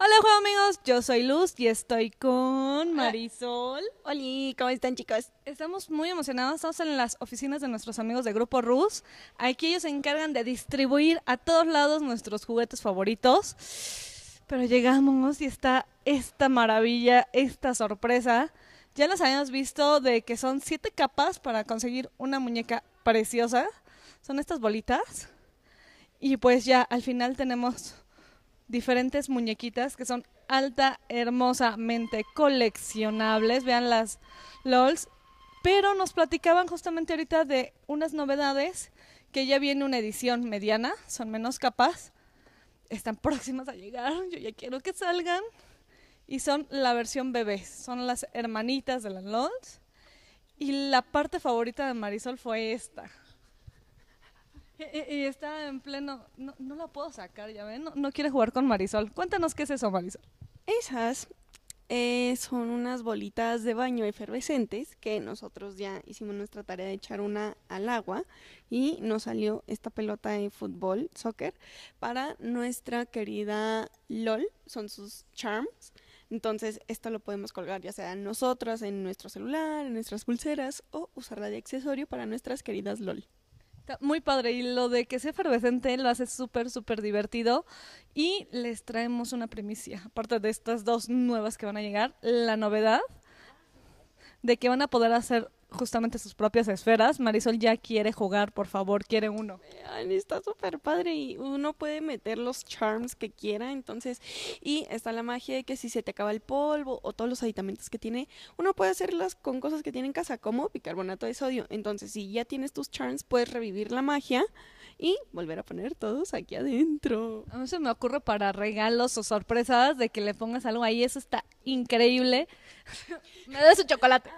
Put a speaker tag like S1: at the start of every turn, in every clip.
S1: Hola, juego amigos, yo soy Luz y estoy con Marisol. Hola, ¿cómo están chicos? Estamos muy emocionados, estamos en las oficinas de nuestros amigos de Grupo Rus. Aquí ellos se encargan de distribuir a todos lados nuestros juguetes favoritos. Pero llegamos y está esta maravilla, esta sorpresa. Ya las habíamos visto de que son siete capas para conseguir una muñeca preciosa. Son estas bolitas. Y pues ya al final tenemos diferentes muñequitas que son alta, hermosamente coleccionables. Vean las LOLs. Pero nos platicaban justamente ahorita de unas novedades que ya viene una edición mediana, son menos capaz, están próximas a llegar, yo ya quiero que salgan. Y son la versión bebé, son las hermanitas de las LOLs. Y la parte favorita de Marisol fue esta. Y, está en pleno. No, la puedo sacar, ya ven.
S2: No, quiere jugar con Marisol. Cuéntanos qué es eso, Marisol. Esas eh, son unas bolitas de baño efervescentes que nosotros ya hicimos nuestra tarea de echar una al agua y nos salió esta pelota de fútbol, soccer, para nuestra querida LOL. Son sus charms. Entonces, esto lo podemos colgar ya sea nosotras, en nuestro celular, en nuestras pulseras o usarla de accesorio para nuestras queridas LOL muy padre. Y lo de que sea efervescente lo hace súper, súper divertido.
S1: Y les traemos una primicia. Aparte de estas dos nuevas que van a llegar, la novedad de que van a poder hacer justamente sus propias esferas. Marisol ya
S2: quiere jugar, por favor, quiere uno. Vean, está súper padre y uno puede meter los charms que quiera, entonces, y está la magia de que si se te acaba el polvo o todos los aditamentos que tiene, uno puede hacerlas con cosas que tiene en casa, como bicarbonato de sodio. Entonces, si ya tienes tus charms, puedes revivir la magia y volver a poner todos aquí adentro. A mí se
S1: me ocurre para regalos o sorpresas de que le pongas algo ahí, eso está increíble. me da su chocolate.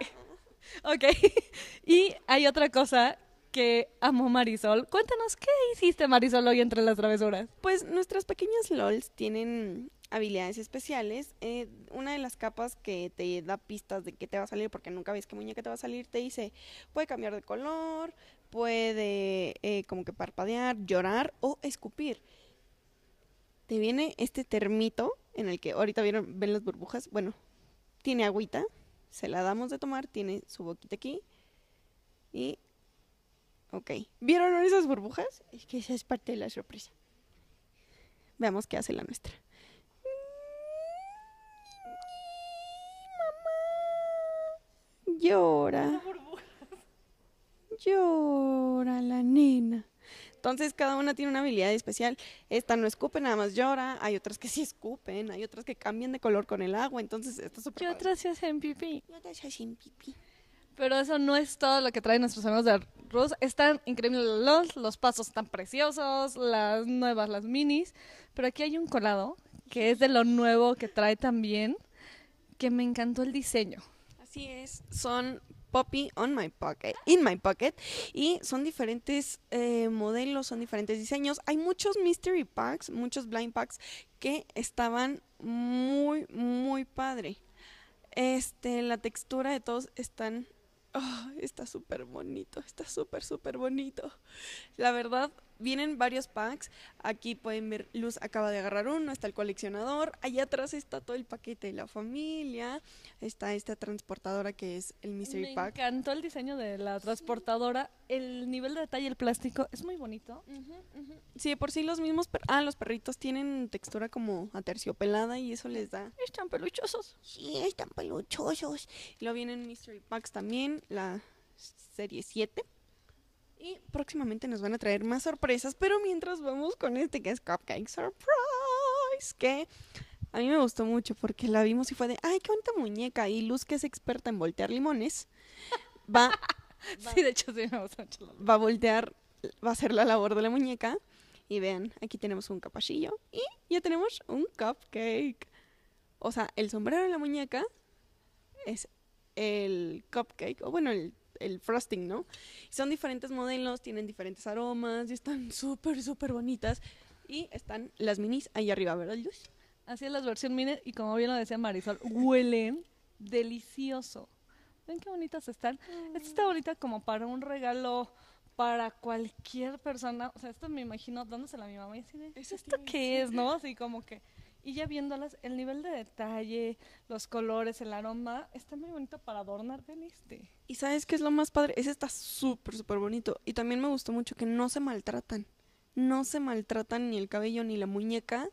S1: Ok. Y hay otra cosa que amo Marisol. Cuéntanos, ¿qué hiciste Marisol hoy entre las travesuras?
S2: Pues nuestras pequeñas LOLs tienen habilidades especiales. Eh, una de las capas que te da pistas de qué te va a salir, porque nunca ves qué muñeca te va a salir, te dice, puede cambiar de color, puede eh, como que parpadear, llorar o escupir. Te viene este termito en el que ahorita vieron, ven las burbujas. Bueno, tiene agüita se la damos de tomar, tiene su boquita aquí y... Ok, ¿vieron esas burbujas? Es que esa es parte de la sorpresa. Veamos qué hace la nuestra. Mamá. Llora. Llora la nena. Entonces cada una tiene una habilidad especial. Esta no escupe, nada más llora. Hay otras que sí escupen, hay otras que cambian de color con el agua. Entonces está súper. Y otras se hacen pipí. Y otras se hacen pipí. Pero eso no es todo lo que traen nuestros amigos de Rus.
S1: Están increíbles los, los pasos están preciosos, las nuevas, las minis. Pero aquí hay un colado que es de lo nuevo que trae también, que me encantó el
S2: diseño. Así es, son Poppy on my pocket, in my pocket. Y son diferentes eh, modelos, son diferentes diseños. Hay muchos mystery packs, muchos blind packs que estaban muy, muy padre. Este, la textura de todos están, oh, está súper bonito, está súper, súper bonito. La verdad, vienen varios packs. Aquí pueden ver, Luz acaba de agarrar uno, está el coleccionador. Allá atrás está todo el paquete de la familia. Está esta transportadora que es el Mystery Pack. Me
S1: encantó el diseño de la transportadora. El
S2: nivel de detalle, el plástico, es muy bonito. Sí, por sí los mismos. ah, los perritos tienen textura como aterciopelada y eso les da. Están peluchosos. Sí, están peluchosos. Y luego vienen Mystery Packs también, la serie 7. Y próximamente nos van a traer más sorpresas, pero mientras vamos con este que es Cupcake Surprise, que a mí me gustó mucho porque la vimos y fue de, ay, qué bonita muñeca. Y Luz, que es experta en voltear limones, va... de hecho sí me gusta Va a voltear, va a hacer la labor de la muñeca. Y vean, aquí tenemos un capachillo y ya tenemos un cupcake. O sea, el sombrero de la muñeca es el cupcake, o bueno, el el frosting, ¿no? Son diferentes modelos, tienen diferentes aromas y están súper, súper bonitas. Y están las minis ahí arriba, ¿verdad, Luz? Así es, la versión mini y como bien lo decía Marisol, huelen
S1: delicioso. Ven qué bonitas están. Mm. Esta está bonita como para un regalo para cualquier persona. O sea, esto me imagino dándosela a mi mamá y decirle, ¿esto qué es? ¿No? Así como que y ya viéndolas, el nivel de detalle, los colores, el aroma, está muy bonito para adornar veniste. este.
S2: Y sabes qué es lo más padre, ese está súper, súper bonito. Y también me gustó mucho que no se maltratan. No se maltratan ni el cabello ni la muñeca.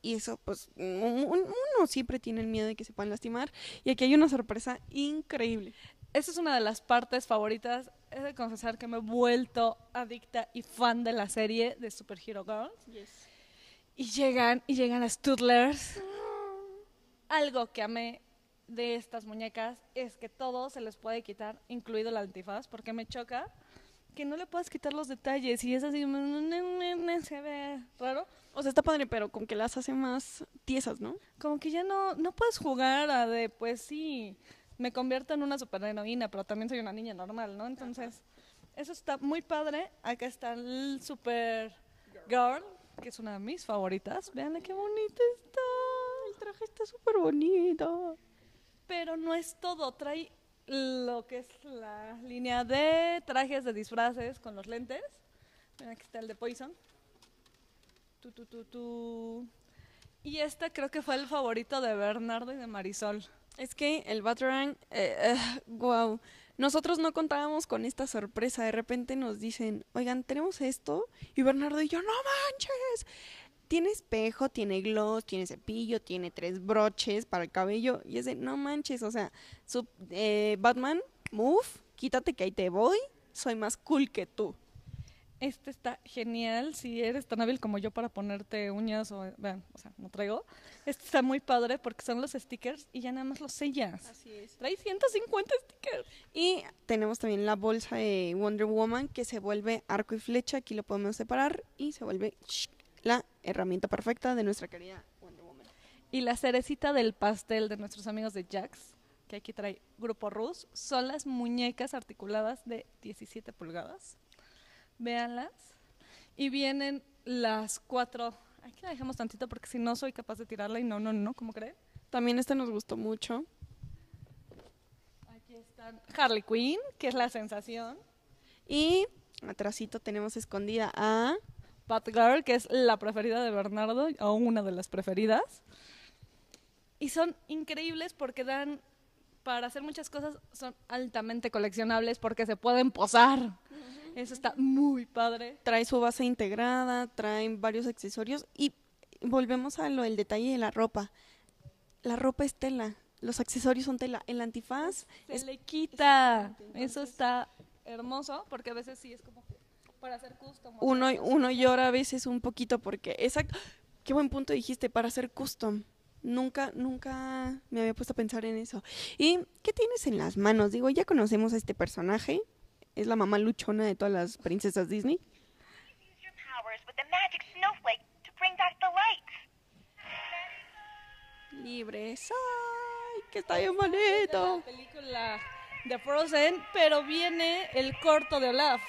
S2: Y eso, pues, uno siempre tiene el miedo de que se puedan lastimar. Y aquí hay una sorpresa increíble. Esa es una de las partes favoritas. Es de confesar que
S1: me he vuelto adicta y fan de la serie de Super Hero Girls. Y llegan, y llegan las Toodlers. Algo que amé de estas muñecas es que todo se les puede quitar, incluido la antifaz, porque me choca que no le puedas quitar los detalles y es así, se ve raro.
S2: O sea, está padre, pero con que las hace más tiesas, ¿no?
S1: Como que ya no, no puedes jugar a de, pues sí, me convierto en una superheroína, pero también soy una niña normal, ¿no? Entonces, eso está muy padre. Acá está el super girl, que es una de mis favoritas. Vean qué bonito está. El traje está súper bonito. Pero no es todo. Trae lo que es la línea de trajes de disfraces con los lentes. Miren, aquí está el de Poison.
S2: Y este creo que fue el favorito de Bernardo y de Marisol. Es que el Batarang, eh, wow. Eh, nosotros no contábamos con esta sorpresa. De repente nos dicen, oigan, tenemos esto. Y Bernardo y yo, no manches. Tiene espejo, tiene gloss, tiene cepillo, tiene tres broches para el cabello. Y es de, no manches, o sea, sub, eh, Batman, move, quítate que ahí te voy. Soy más cool que tú este está
S1: genial, si eres tan hábil como yo para ponerte uñas o, vean, o sea, no traigo. Este está muy padre porque son los stickers y ya nada más los sellas. Así es. Trae 150 stickers.
S2: Y tenemos también la bolsa de Wonder Woman que se vuelve arco y flecha, aquí lo podemos separar y se vuelve la herramienta perfecta de nuestra
S1: querida Wonder Woman. Y la cerecita del pastel de nuestros amigos de Jax, que aquí trae Grupo Rus, son las muñecas articuladas de 17 pulgadas véanlas. Y vienen las cuatro. Aquí la dejamos tantito porque si no soy capaz de tirarla y no, no, no, ¿cómo creen?
S2: También este nos gustó mucho.
S1: Aquí están Harley Quinn, que es la sensación.
S2: Y atrásito tenemos escondida a Batgirl, que es la preferida de Bernardo,
S1: o una de las preferidas. Y son increíbles porque dan
S2: para hacer muchas cosas son altamente coleccionables porque se pueden posar. Eso está muy padre. Trae su base integrada, traen varios accesorios y volvemos a lo del detalle de la ropa. La ropa es tela, los accesorios son tela, el antifaz se le quita. Eso está
S1: hermoso porque a veces sí es como para hacer custom. Uno
S2: llora a veces un poquito porque exacto. Qué buen punto dijiste para hacer custom. Nunca, nunca me había puesto a pensar en eso. ¿Y qué tienes en las manos? Digo, ya conocemos a este personaje, es la mamá luchona de todas las princesas Disney. Libres. ¡Ay, que está bien bonito! La película
S1: de Frozen, pero viene el corto de Olaf.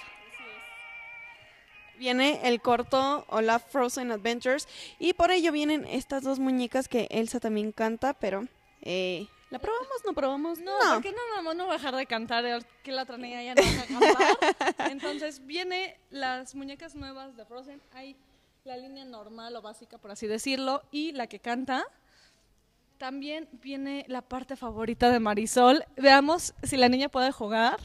S2: Viene el corto Olaf Frozen Adventures y por ello vienen estas dos muñecas que Elsa también canta, pero eh, ¿La probamos? ¿No probamos?
S1: No, porque no vamos a bajar de cantar, que la otra niña ya no va a cantar. Entonces, viene las muñecas nuevas de Frozen. Hay la línea normal o básica, por así decirlo, y la que canta. También viene la parte favorita de Marisol. Veamos si la niña puede jugar.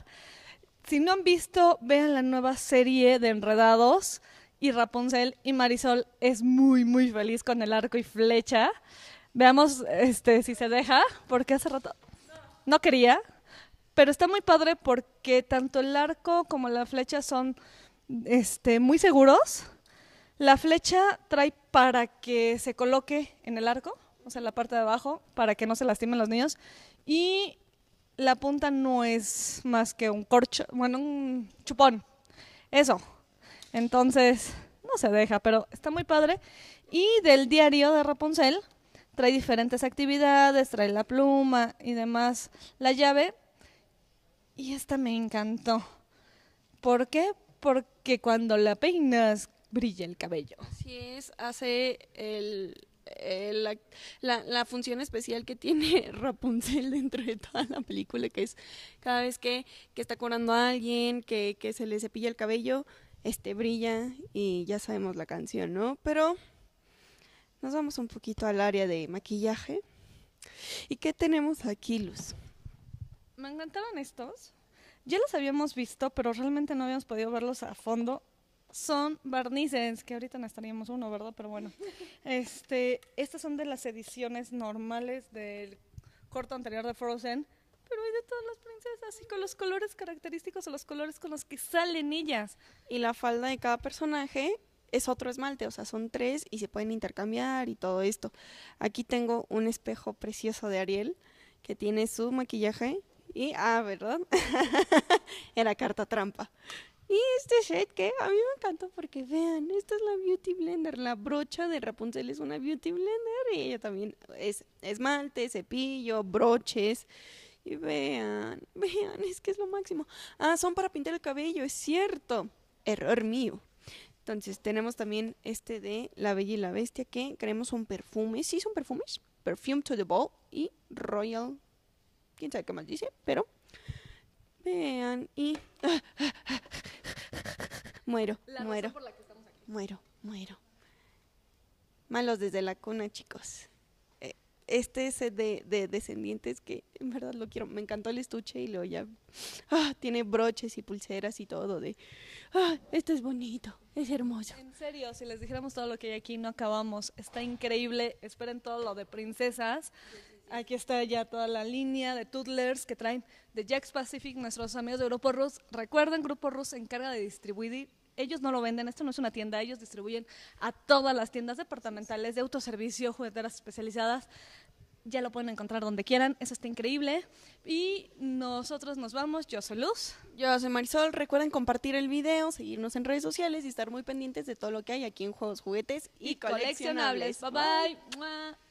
S1: Si no han visto, vean la nueva serie de Enredados y Rapunzel y Marisol es muy, muy feliz con el arco y flecha. Veamos este, si se deja, porque hace rato no quería. Pero está muy padre porque tanto el arco como la flecha son este, muy seguros. La flecha trae para que se coloque en el arco, o sea, en la parte de abajo, para que no se lastimen los niños. Y la punta no es más que un corcho, bueno, un chupón. Eso. Entonces, no se deja, pero está muy padre. Y del diario de Rapunzel, trae diferentes actividades, trae la pluma y demás, la llave. Y esta me encantó. ¿Por qué? Porque cuando la peinas brilla el cabello. Así
S2: es, hace el, la, función especial que tiene Rapunzel dentro de toda la película, que es cada vez que, está curando a alguien, que, que se le cepilla el cabello, este brilla y ya sabemos la canción, ¿no? Pero nos vamos un poquito al área de maquillaje. ¿Y qué tenemos aquí, Luz?
S1: Me encantaron estos.
S2: Ya los habíamos
S1: visto, pero realmente no habíamos podido verlos a fondo. Son barnices, que ahorita necesitaríamos uno, ¿verdad? Pero bueno. este, estas son de las ediciones normales del corto anterior de Frozen, pero hay de todas las princesas y con los colores característicos o los colores con los que salen
S2: ellas. Y la falda de cada personaje es otro esmalte, o sea, son tres y se pueden intercambiar y todo esto. Aquí tengo un espejo precioso de Ariel que tiene su maquillaje y, ah, ¿verdad? Era carta trampa. Y este set que a mí me encantó porque vean, esta es la Beauty Blender, la brocha de Rapunzel es una Beauty Blender y ella también es esmalte, cepillo, broches. Y vean, vean, es que es lo máximo. Ah, son para pintar el cabello, es cierto. Error mío. Entonces tenemos también este de La Bella y la Bestia que creemos son perfumes. Sí, son perfumes. Perfume to the Ball y Royal. Quién sabe qué más dice, pero vean y muero, muero, muero, muero. Malos desde la cuna, chicos este es de, de, descendientes que en verdad lo quiero. Me encantó el estuche y luego ya ah, tiene broches y pulseras y todo de, ah, esto es bonito, es hermoso. En
S1: serio, si les dijéramos todo lo que hay aquí, no acabamos. Está increíble. Esperen todo lo de princesas. Aquí está ya toda la línea de tutlers que traen de Jack's Pacific, nuestros amigos de Grupo Rus. Recuerden, Grupo Rus se encarga de distribuir ellos no lo venden, esto no es una tienda, ellos distribuyen a todas las tiendas departamentales de autoservicio, jugueteras especializadas, ya lo pueden encontrar donde quieran, eso está increíble.
S2: Y nosotros nos vamos, yo soy Luz. Yo soy Marisol, recuerden compartir el video, seguirnos en redes sociales y estar muy pendientes de todo lo que hay aquí en Juegos, Juguetes y, coleccionables. bye.
S1: bye.